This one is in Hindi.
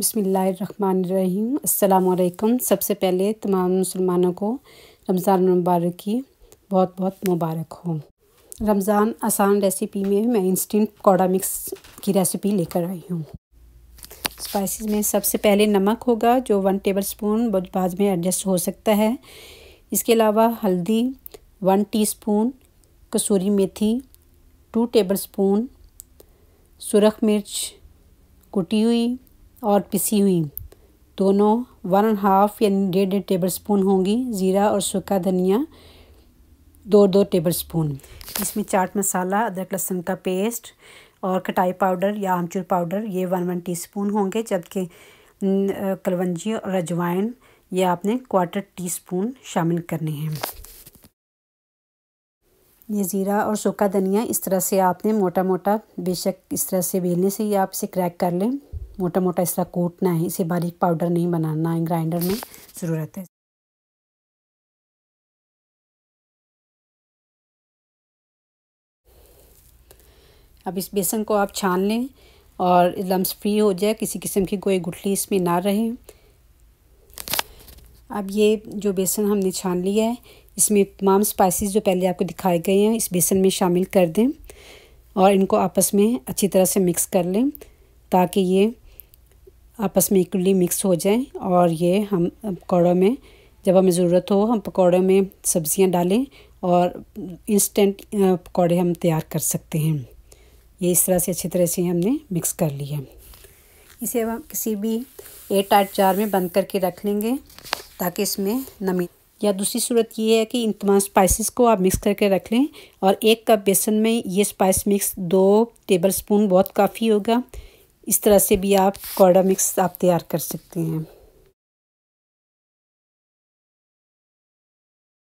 बसमीम् अल्लाम सबसे पहले तमाम मुसलमानों को रमज़ान मुबारक की बहुत बहुत मुबारक हो रमज़ान आसान रेसिपी में मैं इंस्टेंट पकौड़ा मिक्स की रेसिपी लेकर आई हूँ स्पाइसेस में सबसे पहले नमक होगा जो वन टेबल स्पून बाद में एडजस्ट हो सकता है इसके अलावा हल्दी वन टीस्पून कसूरी मेथी टू टेबल स्पून सुरख मिर्च कुटी हुई और पिसी हुई दोनों वन एंड हाफ यानी डेढ़ डेढ़ टेबल स्पून होंगी ज़ीरा और सूखा धनिया दो दो टेबल स्पून इसमें चाट मसाला अदरक लहसुन का पेस्ट और खटाई पाउडर या आमचूर पाउडर ये वन वन टीस्पून होंगे जबकि कलवंजी और अजवाइन ये आपने क्वार्टर टी स्पून शामिल करने हैं ये ज़ीरा और सूखा धनिया इस तरह से आपने मोटा मोटा बेशक इस तरह से बेलने से ही आप इसे क्रैक कर लें मोटा मोटा इसका कूटना है इसे बारीक पाउडर नहीं बनाना है ग्राइंडर में ज़रूरत है अब इस बेसन को आप छान लें और लम्स फ्री हो जाए किसी किस्म की कोई गुठली इसमें ना रहे अब ये जो बेसन हमने छान लिया है इसमें तमाम स्पाइसेस जो पहले आपको दिखाए गए हैं इस बेसन में शामिल कर दें और इनको आपस में अच्छी तरह से मिक्स कर लें ताकि ये आपस में इक्वली मिक्स हो जाएं और ये हम पकौड़ों में जब हमें ज़रूरत हो हम पकौड़ों में सब्ज़ियाँ डालें और इंस्टेंट पकौड़े हम तैयार कर सकते हैं ये इस तरह से अच्छी तरह से हमने मिक्स कर लिया इसे हम किसी भी एयर टाइट जार में बंद करके रख लेंगे ताकि इसमें नमी या दूसरी सूरत ये है कि इन तमाम स्पाइसेस को आप मिक्स करके रख लें और एक कप बेसन में ये स्पाइस मिक्स दो टेबल स्पून बहुत काफ़ी होगा इस तरह से भी आप कौडा मिक्स आप तैयार कर सकते हैं